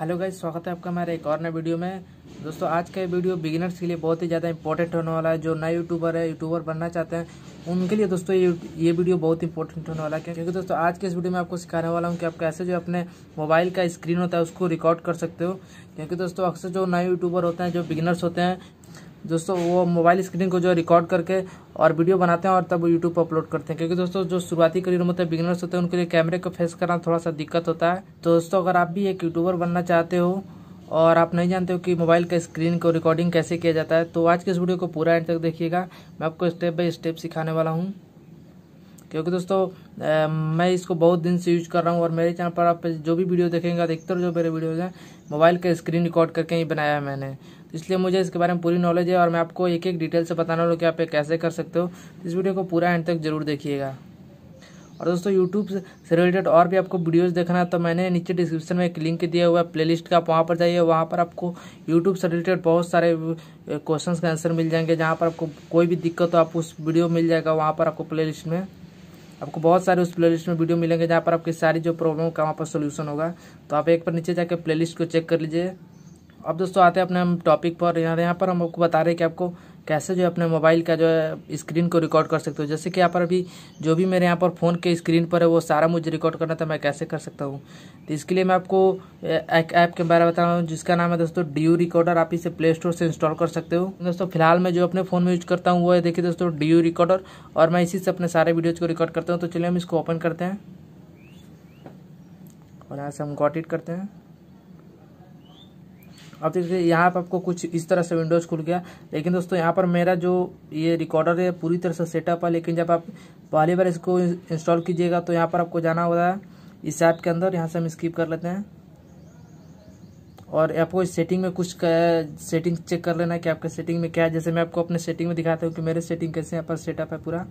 hello guys स्वागत है आपका हमारे एक और नए वीडियो में दोस्तों आज का ये वीडियो बिगिनर्स के लिए बहुत ही ज़्यादा इंपॉर्टेंट होने वाला है जो नए यूट्यूबर है यूट्यूबर बनना चाहते हैं उनके लिए दोस्तों ये ये वीडियो बहुत इंपॉर्टेंट होने वाला है क्योंकि दोस्तों आज के इस वीडियो में आपको सिखाने वाला हूँ कि आप कैसे जो अपने मोबाइल का स्क्रीन होता है उसको रिकॉर्ड कर सकते हो क्योंकि दोस्तों अक्सर जो नए यूट्यूबर होते हैं जो बिगिनर्स होते हैं दोस्तों वो मोबाइल स्क्रीन को जो है रिकॉर्ड करके और वीडियो बनाते हैं और तब यूट्यूब पर अपलोड करते हैं क्योंकि दोस्तों जो शुरुआती करियर होते हैं बिगनर्स होते हैं उनके लिए कैमरे को फेस करना थोड़ा सा दिक्कत होता है तो दोस्तों अगर आप भी एक यूट्यूबर बनना चाहते हो और आप नहीं जानते हो कि मोबाइल का स्क्रीन को रिकॉर्डिंग कैसे किया जाता है तो आज के इस वीडियो को पूरा एंड तक देखिएगा मैं आपको स्टेप बाय स्टेप सिखाने वाला हूँ क्योंकि दोस्तों मैं इसको बहुत दिन से यूज कर रहा हूँ और मेरे चैनल पर आप जो भी वीडियो देखेंगे अधिकतर जो मेरे वीडियोज हैं मोबाइल का स्क्रीन रिकॉर्ड करके ही बनाया है मैंने इसलिए मुझे इसके बारे में पूरी नॉलेज है और मैं आपको एक एक डिटेल से बताना रहा हूँ कि आप कैसे कर सकते हो इस वीडियो को पूरा एंड तक जरूर देखिएगा और दोस्तों यूट्यूब से रिलेटेड और भी आपको वीडियोस देखना है तो मैंने नीचे डिस्क्रिप्शन में एक लिंक दिया हुआ है प्लेलिस्ट का आप वहाँ पर जाइए वहाँ पर आपको यूट्यूब से रिलेटेड बहुत सारे क्वेश्चन के आंसर मिल जाएंगे जहाँ पर आपको कोई भी दिक्कत हो आप उस वीडियो मिल जाएगा वहाँ पर आपको लिस्ट में आपको बहुत सारे उस प्लेलिस्ट में वीडियो मिलेंगे जहाँ पर आपकी सारी जो प्रॉब्लम का वहाँ पर सोल्यूशन होगा तो आप एक पर नीचे जाकर प्लेलिस्ट को चेक कर लीजिए अब दोस्तों आते हैं अपने हम टॉपिक पर यहाँ यहाँ पर हम आपको बता रहे हैं कि आपको कैसे जो है अपने मोबाइल का जो है स्क्रीन को रिकॉर्ड कर सकते हो जैसे कि यहाँ पर अभी जो भी मेरे यहाँ पर फ़ोन के स्क्रीन पर है वो सारा मुझे रिकॉर्ड करना था तो मैं कैसे कर सकता हूँ तो इसके लिए मैं आपको एक ऐप के बारे में बता रहा हूँ जिसका नाम है दोस्तों डी रिकॉर्डर आप इसे प्ले स्टोर से इंस्टॉल कर सकते हो दोस्तों फिलहाल मैं जो अपने फ़ोन में यूज करता हूँ वो है देखिए दोस्तों डी रिकॉर्डर और मैं इसी से अपने सारे वीडियोज़ को रिकॉर्ड करता हूँ तो चलिए हम इसको ओपन करते हैं और यहाँ से हम गॉट इट करते हैं अब देखिए यहाँ पर आपको कुछ इस तरह से विंडोज़ खुल गया लेकिन दोस्तों यहाँ पर मेरा जो ये रिकॉर्डर है पूरी तरह से सेटअप है लेकिन जब आप पहली बार इसको इंस्टॉल कीजिएगा तो यहाँ पर आपको जाना होता है इस ऐप के अंदर यहाँ से हम स्किप कर लेते हैं और आपको इस सेटिंग में कुछ सेटिंग चेक कर लेना है कि आपके सेटिंग में क्या है जैसे मैं आपको अपने सेटिंग में दिखाता हूँ कि मेरे सेटिंग कैसे यहाँ पर सेटअप है पूरा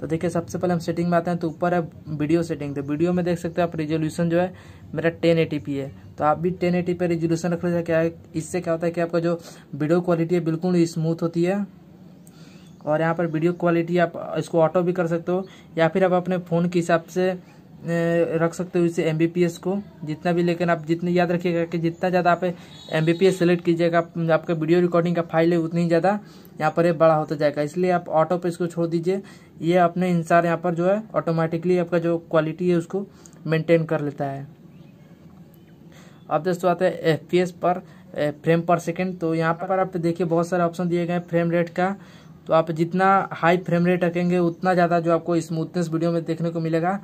तो देखिए सबसे पहले हम सेटिंग में आते हैं तो ऊपर है वीडियो सेटिंग तो वीडियो में देख सकते हो आप रेजोल्यूशन जो है मेरा टेन पी है तो आप भी टेन एटी पे रेजोल्यूशन रख लेते क्या इससे क्या होता है कि आपका जो वीडियो क्वालिटी है बिल्कुल स्मूथ होती है और यहाँ पर वीडियो क्वालिटी आप इसको ऑटो भी कर सकते हो या फिर आप अपने फ़ोन के हिसाब से रख सकते हो इसे एम को जितना भी लेकिन आप जितने याद रखिएगा कि जितना ज़्यादा आप एम बी सेलेक्ट कीजिएगा आपका वीडियो रिकॉर्डिंग का फाइल है उतनी ज़्यादा यहाँ पर ये बड़ा होता जाएगा इसलिए आप ऑटो पे इसको छोड़ दीजिए ये अपने इंसार यहाँ पर जो है ऑटोमेटिकली आपका जो क्वालिटी है उसको मेनटेन कर लेता है अब दोस्तों आते हैं एफ पर फ्रेम पर सेकेंड तो यहाँ पर आप देखिए बहुत सारे ऑप्शन दिए गए हैं फ्रेम रेट का तो आप जितना हाई फ्रेम रेट रखेंगे उतना ज़्यादा जो आपको स्मूथनेस वीडियो में देखने को मिलेगा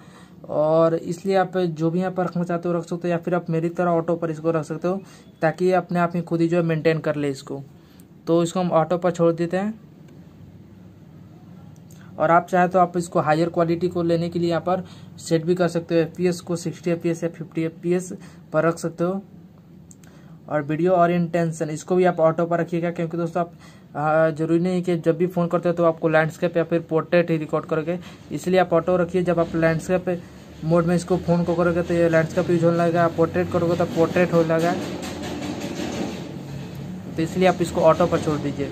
और इसलिए आप जो भी यहाँ पर रखना चाहते हो रख सकते हो या फिर आप मेरी तरह ऑटो पर इसको रख सकते हो ताकि अपने आप ही खुद ही जो है मेनटेन कर ले इसको तो इसको हम ऑटो पर छोड़ देते हैं और आप चाहे तो आप इसको हायर क्वालिटी को लेने के लिए यहाँ पर सेट भी कर सकते हो एफ को सिक्सटी एफ या फिफ्टी एफ पर रख सकते हो और वीडियो और इंटेंसन इसको भी आप ऑटो पर रखिएगा क्योंकि दोस्तों आप जरूरी नहीं है कि जब भी फ़ोन करते हो तो आपको लैंडस्केप या फिर पोर्ट्रेट ही रिकॉर्ड करोगे इसलिए आप ऑटो रखिए जब आप लैंडस्केप मोड में इसको फ़ोन को करोगे तो ये लैंडस्केप यूज होने लगेगा पोर्ट्रेट करोगे तो पोर्ट्रेट होने लगा तो इसलिए आप इसको ऑटो पर छोड़ दीजिए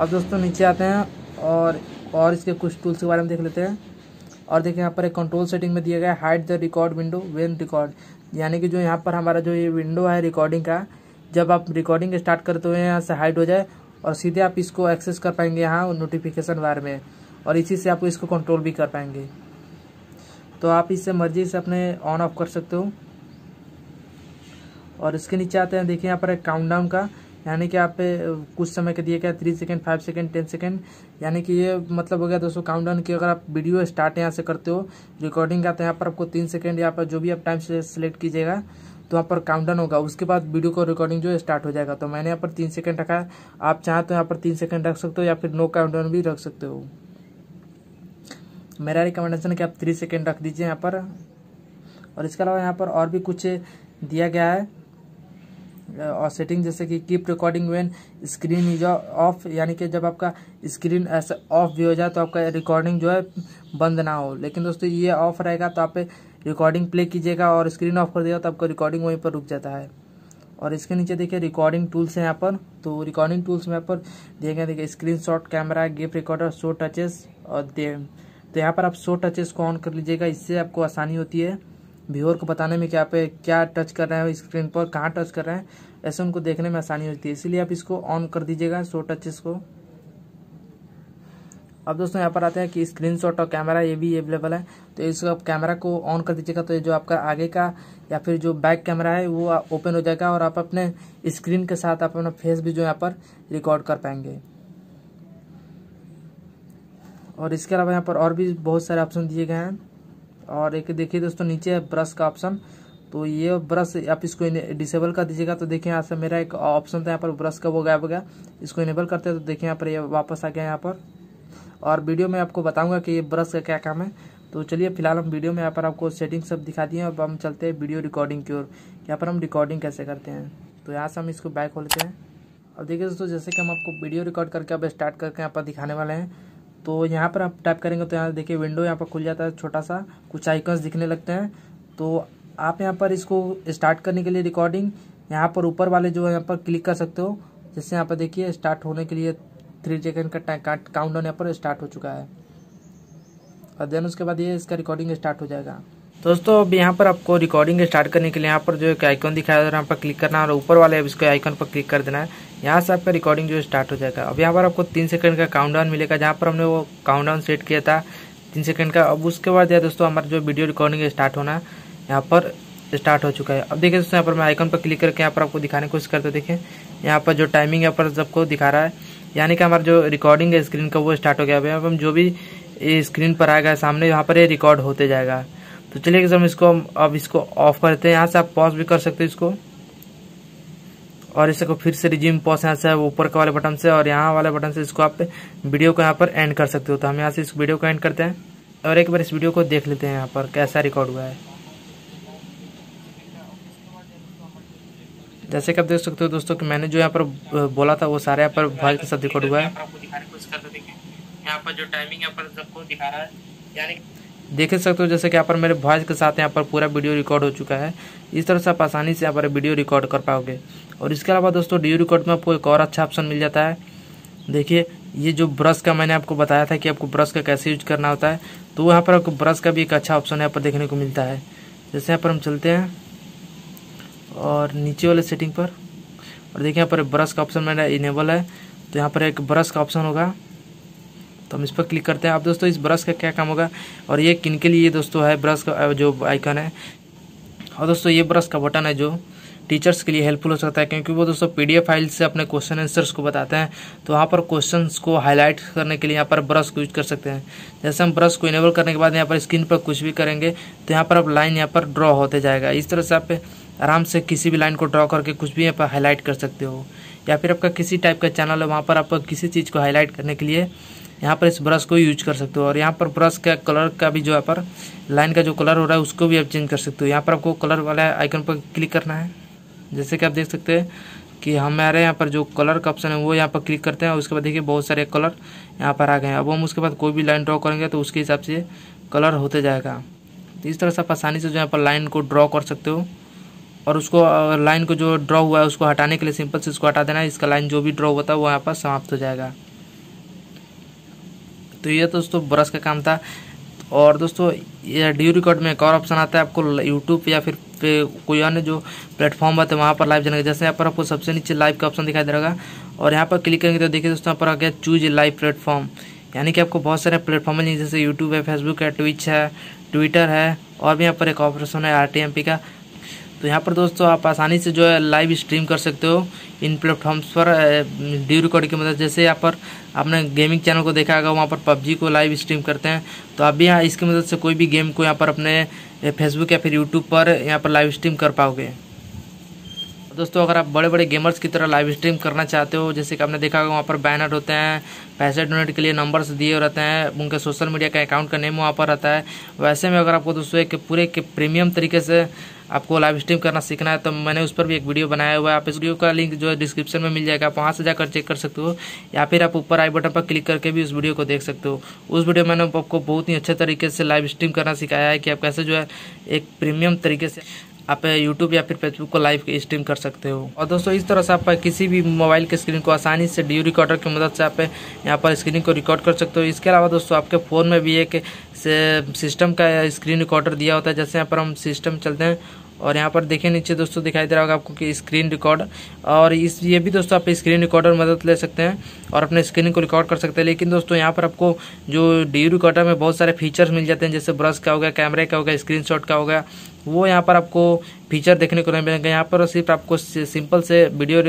अब दोस्तों नीचे आते हैं और और इसके कुछ टूल्स के बारे में देख लेते हैं और देखिए यहाँ पर एक कंट्रोल सेटिंग में दिया गया है hide the record window when record यानी कि जो यहाँ पर हमारा जो ये विंडो है रिकॉर्डिंग का जब आप रिकॉर्डिंग स्टार्ट करते हुए यहाँ से हाइट हो जाए और सीधे आप इसको एक्सेस कर पाएंगे यहाँ नोटिफिकेशन बार में और इसी से आप इसको कंट्रोल भी कर पाएंगे तो आप इससे मर्जी से अपने ऑन ऑफ कर सकते हो और इसके नीचे आते हैं देखिए यहाँ पर एक काउंटडाउन का यानी कि आप पे कुछ समय के दिए गया three second five second ten second यानी कि ये मतलब हो गया दोस्तों काउंटडाउन की अगर आप वीडियो स्टार्ट यहाँ से करते हो रिकॉर्डिंग का तो यहाँ पर आपको तीन सेकेंड यहाँ पर जो भी आप टाइम से सिलेक्ट कीजिएगा तो यहाँ पर काउंटडाउन होगा उसके बाद वीडियो का रिकॉर्डिंग जो है स्टार्ट हो जाएगा तो मैंने यहाँ पर तीन सेकेंड रखा है आप चाहें तो यहाँ पर तीन सेकेंड रख सकते हो या फिर नो काउंटडाउन भी रख सकते हो मेरा रिकमेंडेशन है कि आप थ्री सेकेंड रख दीजिए यहाँ पर और इसके अलावा यहाँ पर और भी कुछ दिया गया है और सेटिंग जैसे कि keep recording when screen is off यानी कि जब आपका स्क्रीन ऐसे ऑफ भी हो जाए तो आपका रिकॉर्डिंग जो है बंद ना हो लेकिन दोस्तों ये ऑफ रहेगा तो आप रिकॉर्डिंग प्ले कीजिएगा और स्क्रीन ऑफ कर देगा तो आपका रिकॉर्डिंग वहीं पर रुक जाता है और इसके नीचे देखिए रिकॉर्डिंग टूल्स हैं यहाँ पर तो रिकॉर्डिंग टूल्स में यहाँ पर दिए गए देखिए स्क्रीन शॉट कैमरा गिफ्ट रिकॉर्डर शो टचेस और दे तो यहाँ पर आप शो टचेस को ऑन कर लीजिएगा इससे आपको आसानी होती है व्यूअर को बताने में क्या पे क्या टच कर रहे हैं स्क्रीन पर कहाँ टच कर रहे हैं ऐसे उनको देखने में आसानी होती है इसीलिए आप इसको ऑन कर दीजिएगा शो टचेस को अब दोस्तों यहाँ पर आते हैं कि स्क्रीन शॉट और कैमरा ये भी अवेलेबल है तो इसको आप कैमरा को ऑन कर दीजिएगा तो ये जो आपका आगे का या फिर जो बैक कैमरा है वो ओपन हो जाएगा और आप अपने स्क्रीन के साथ आप अपना फेस भी जो यहाँ पर रिकॉर्ड कर पाएंगे और इसके अलावा यहाँ पर और भी बहुत सारे ऑप्शन दिए गए हैं और एक देखिए दोस्तों नीचे है ब्रश का ऑप्शन तो ये ब्रश आप इसको डिसेबल कर दीजिएगा तो देखिए यहाँ से मेरा एक ऑप्शन था यहाँ पर ब्रश का वो गायब हो गया इसको इनेबल करते हैं तो देखिए यहाँ पर ये वापस आ गया यहाँ पर और वीडियो में आपको बताऊंगा कि ये ब्रश का क्या काम है तो चलिए फिलहाल हम वीडियो में यहाँ पर आपको सेटिंग सब दिखा दिए अब हम चलते हैं वीडियो रिकॉर्डिंग की ओर यहाँ पर हम रिकॉर्डिंग कैसे करते हैं तो यहाँ से हम इसको बैक खोलते हैं अब देखिए दोस्तों जैसे कि हम आपको वीडियो रिकॉर्ड करके अब स्टार्ट करके यहाँ पर दिखाने वाले हैं तो यहाँ पर आप टाइप करेंगे तो यहाँ देखिए विंडो यहाँ पर खुल जाता है छोटा सा कुछ आइकन्स दिखने लगते हैं तो आप यहाँ पर इसको स्टार्ट करने के लिए रिकॉर्डिंग यहाँ पर ऊपर वाले जो है यहाँ पर क्लिक कर सकते हो जैसे यहाँ पर देखिए स्टार्ट होने के लिए थ्री सेकेंड का काउंट डाउन यहाँ पर स्टार्ट हो चुका है और देन उसके बाद ये इसका रिकॉर्डिंग स्टार्ट हो जाएगा दोस्तों अब यहाँ पर आपको रिकॉर्डिंग स्टार्ट करने के लिए यहाँ पर जो एक आइकन दिखाया जा रहा है यहाँ पर क्लिक करना है और ऊपर वाले अब इसके आइकन पर क्लिक कर देना है यहाँ से आपका रिकॉर्डिंग जो स्टार्ट हो जाएगा अब यहाँ पर आपको तीन सेकंड का काउंटडाउन मिलेगा जहाँ पर हमने वो काउंटडाउन सेट किया था तीन सेकंड का अब उसके बाद या दोस्तों हमारा जो वीडियो रिकॉर्डिंग स्टार्ट होना है यहाँ पर स्टार्ट हो चुका है अब देखिए दोस्तों यहाँ पर मैं आइकन पर क्लिक करके यहाँ पर आपको दिखाने की कोशिश करते देखिए यहाँ पर जो टाइमिंग यहाँ पर सबको दिखा रहा है यानी कि हमारा जो रिकॉर्डिंग है स्क्रीन का वो स्टार्ट हो गया अब हम जो भी स्क्रीन पर आएगा सामने यहाँ पर ये रिकॉर्ड होते जाएगा तो चलिए कि इसको हम अब इसको ऑफ कर देते हैं यहाँ से आप पॉज भी कर सकते हो इसको और इसको फिर से रिज्यूम पॉज यहाँ से ऊपर के वाले बटन से और यहाँ वाले बटन से इसको आप वीडियो को यहाँ पर एंड कर सकते हो तो हम यहाँ से इस वीडियो को एंड करते हैं और एक बार इस वीडियो को देख लेते हैं यहाँ पर कैसा रिकॉर्ड हुआ है जैसे कि आप देख सकते हो दोस्तों कि मैंने जो यहाँ पर बोला था वो सारे यहाँ पर भाई के साथ रिकॉर्ड हुआ है यहाँ पर जो टाइमिंग यहाँ पर सबको दिखा रहा है यानी देख सकते हो जैसे कि यहाँ पर मेरे वॉइस के साथ यहाँ पर पूरा वीडियो रिकॉर्ड हो चुका है इस तरह से आप आसानी से यहाँ पर वीडियो रिकॉर्ड कर पाओगे और इसके अलावा दोस्तों डी रिकॉर्ड में आपको एक और अच्छा ऑप्शन मिल जाता है देखिए ये जो ब्रश का मैंने आपको बताया था कि आपको ब्रश का कैसे यूज करना होता है तो यहाँ पर आपको ब्रश का भी एक अच्छा ऑप्शन यहाँ पर देखने को मिलता है जैसे यहाँ पर हम चलते हैं और नीचे वाले सेटिंग पर और देखिए यहाँ पर ब्रश का ऑप्शन मेरा इनेबल है तो यहाँ पर एक ब्रश का ऑप्शन होगा तो हम इस पर क्लिक करते हैं आप दोस्तों इस ब्रश का क्या काम होगा और ये किन के लिए दोस्तों है ब्रश का जो आइकन है और दोस्तों ये ब्रश का बटन है जो टीचर्स के लिए हेल्पफुल हो सकता है क्योंकि वो दोस्तों पीडीएफ फाइल से अपने क्वेश्चन आंसर्स को बताते हैं तो वहाँ पर क्वेश्चन को हाईलाइट करने के लिए यहाँ पर ब्रश को यूज कर सकते हैं जैसे हम ब्रश को इनेबल करने के बाद यहाँ पर स्क्रीन पर कुछ भी करेंगे तो यहाँ पर अब लाइन यहाँ पर ड्रॉ होते जाएगा इस तरह से आप आराम से किसी भी लाइन को ड्रॉ करके कुछ भी यहाँ पर हाईलाइट कर सकते हो या फिर आपका किसी टाइप का चैनल है वहाँ पर आप किसी चीज़ को हाईलाइट करने के लिए यहाँ पर इस ब्रश को यूज कर सकते हो और यहाँ पर ब्रश का कलर का भी जो है पर लाइन का जो कलर हो रहा है उसको भी आप चेंज कर सकते हो यहाँ पर आपको कलर वाले आइकन पर क्लिक करना है जैसे कि आप देख सकते हैं कि हमारे यहाँ पर जो कलर का ऑप्शन है वो यहाँ पर क्लिक करते हैं और उसके बाद देखिए बहुत सारे कलर यहाँ पर आ गए हैं अब हम उसके बाद कोई भी लाइन ड्रॉ करेंगे तो उसके हिसाब से कलर होते जाएगा तो इस तरह से आप आसानी से जो यहाँ पर लाइन को ड्रॉ कर सकते हो और उसको लाइन को जो ड्रॉ हुआ है उसको हटाने के लिए सिंपल से उसको हटा देना है इसका लाइन जो भी ड्रॉ होता है वो यहाँ पर समाप्त हो जाएगा तो ये दोस्तों ब्रश का काम था और दोस्तों ये ड्यू रिकॉर्ड में एक और ऑप्शन आता है आपको यूट्यूब या फिर पे कोई अन्य जो प्लेटफॉर्म है हैं तो वहाँ पर लाइव जाने का जैसे यहाँ पर आपको सबसे नीचे लाइव का ऑप्शन दिखाई दे रहा और यहाँ पर क्लिक करेंगे तो देखिए दोस्तों यहाँ पर आ गया चूज लाइव प्लेटफॉर्म यानी कि आपको बहुत सारे प्लेटफॉर्म जैसे यूट्यूब है फेसबुक है ट्विच है ट्विटर है और भी यहाँ पर एक ऑपरेशन है आर का तो यहाँ पर दोस्तों आप आसानी से जो है लाइव स्ट्रीम कर सकते हो इन प्लेटफॉर्म्स पर ड्यू रिकॉर्ड की मदद मतलब जैसे यहाँ पर आपने गेमिंग चैनल को देखा होगा वहाँ पर पबजी को लाइव स्ट्रीम करते हैं तो आप भी यहाँ इसकी मदद मतलब से कोई भी गेम को यहाँ पर अपने फेसबुक या फिर यूट्यूब पर यहाँ पर लाइव स्ट्रीम कर पाओगे दोस्तों अगर आप बड़े बड़े गेमर्स की तरह लाइव स्ट्रीम करना चाहते हो जैसे कि आपने देखा होगा वहाँ पर बैनर होते हैं पैसे डोनेट के लिए नंबर्स दिए रहते हैं उनके सोशल मीडिया का अकाउंट का नेम वहाँ पर रहता है वैसे में अगर आपको दोस्तों एक पूरे के प्रीमियम तरीके से आपको लाइव स्ट्रीम करना सीखना है तो मैंने उस पर भी एक वीडियो बनाया हुआ है आप इस वीडियो का लिंक जो है डिस्क्रिप्शन में मिल जाएगा आप वहाँ से जाकर चेक कर सकते हो या फिर आप ऊपर आई बटन पर क्लिक करके भी उस वीडियो को देख सकते हो उस वीडियो मैंने आपको बहुत ही अच्छे तरीके से लाइव स्ट्रीम करना सिखाया है कि आप कैसे जो है एक प्रीमियम तरीके से आप यूट्यूब या फिर फेसबुक को लाइव स्ट्रीम कर सकते हो और दोस्तों इस तरह से आप किसी भी मोबाइल के स्क्रीन को आसानी से ड्यू रिकॉर्डर की मदद से आप यहाँ पर स्क्रीन को रिकॉर्ड कर सकते हो इसके अलावा दोस्तों आपके फ़ोन में भी एक सिस्टम का स्क्रीन रिकॉर्डर दिया होता है जैसे यहाँ पर हम सिस्टम चलते हैं और यहाँ पर देखिए नीचे दोस्तों दिखाई दे रहा होगा आपको कि स्क्रीन रिकॉर्ड और इस ये भी दोस्तों आप स्क्रीन रिकॉर्डर मदद ले सकते हैं और अपने स्क्रीन को रिकॉर्ड कर सकते हैं लेकिन दोस्तों यहाँ पर आपको जो डी रिकॉर्डर में बहुत सारे फीचर्स मिल जाते हैं जैसे ब्रश का हो गया कैमरे का हो गया स्क्रीन का होगा वो यहाँ पर आपको फीचर देखने को नहीं मिलेगा यहाँ पर सिर्फ आपको सिंपल से वीडियो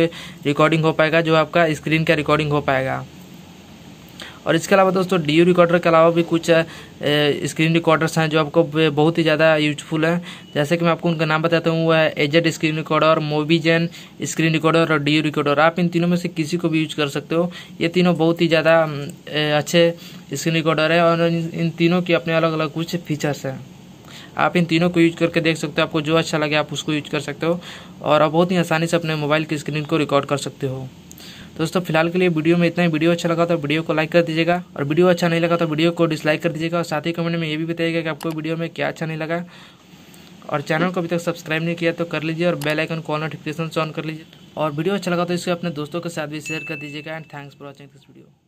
रिकॉर्डिंग हो पाएगा जो आपका स्क्रीन का रिकॉर्डिंग हो पाएगा और इसके अलावा दोस्तों डी रिकॉर्डर के अलावा भी कुछ स्क्रीन रिकॉर्डर्स हैं जो आपको बहुत ही ज़्यादा यूजफुल हैं जैसे कि मैं आपको उनका नाम बताता हूँ वह AZ screen recorder Mobizen screen recorder और डी रिकॉर्डर आप इन तीनों में से किसी को भी यूज कर सकते हो ये तीनों बहुत ही ज़्यादा अच्छे स्क्रीन रिकॉर्डर है और इन तीनों के अपने अलग अलग कुछ फीचर्स हैं आप इन तीनों को यूज करके देख सकते हो आपको जो अच्छा लगे आप उसको यूज कर सकते हो और आप बहुत ही आसानी से अपने मोबाइल की स्क्रीन को रिकॉर्ड कर सकते हो दोस्तों फिलहाल के लिए वीडियो में इतना ही वीडियो अच्छा लगा तो वीडियो को लाइक कर दीजिएगा और वीडियो अच्छा नहीं लगा तो वीडियो को डिसलाइक कर दीजिएगा और साथ ही कमेंट में ये भी बताइएगा कि आपको वीडियो में क्या अच्छा नहीं लगा और चैनल को अभी तक सब्सक्राइब नहीं किया तो कर लीजिए और bell icon call notification on कर लीजिए और वीडियो अच्छा लगा तो इसको अपने दोस्तों के साथ भी शेयर कर दीजिएगा and thanks for watching this video